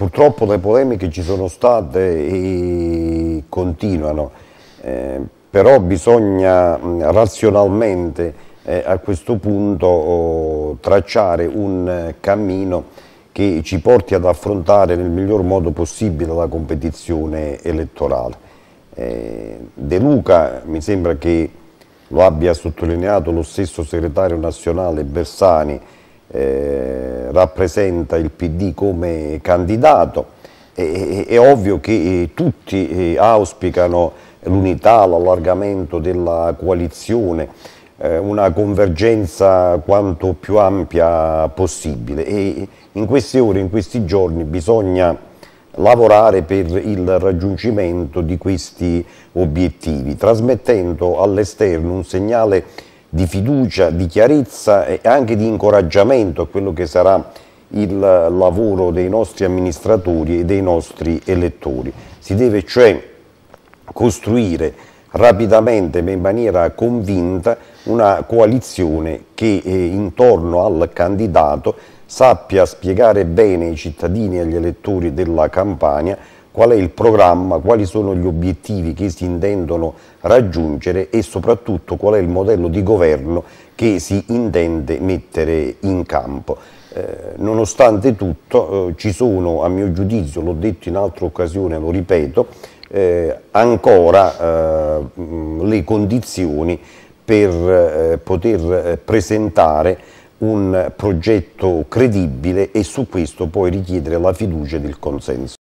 Purtroppo le polemiche ci sono state e continuano, eh, però bisogna razionalmente eh, a questo punto oh, tracciare un eh, cammino che ci porti ad affrontare nel miglior modo possibile la competizione elettorale. Eh, De Luca mi sembra che lo abbia sottolineato lo stesso segretario nazionale Bersani, eh, rappresenta il PD come candidato. E, è, è ovvio che eh, tutti eh, auspicano l'unità, l'allargamento della coalizione, una convergenza quanto più ampia possibile e in queste ore, in questi giorni bisogna lavorare per il raggiungimento di questi obiettivi, trasmettendo all'esterno un segnale di fiducia, di chiarezza e anche di incoraggiamento a quello che sarà il lavoro dei nostri amministratori e dei nostri elettori. Si deve cioè costruire rapidamente ma in maniera convinta una coalizione che eh, intorno al candidato sappia spiegare bene ai cittadini e agli elettori della Campania qual è il programma, quali sono gli obiettivi che si intendono raggiungere e soprattutto qual è il modello di governo che si intende mettere in campo. Eh, nonostante tutto eh, ci sono, a mio giudizio, l'ho detto in altra occasione, lo ripeto, eh, ancora eh, le condizioni per eh, poter eh, presentare un progetto credibile e su questo poi richiedere la fiducia del consenso.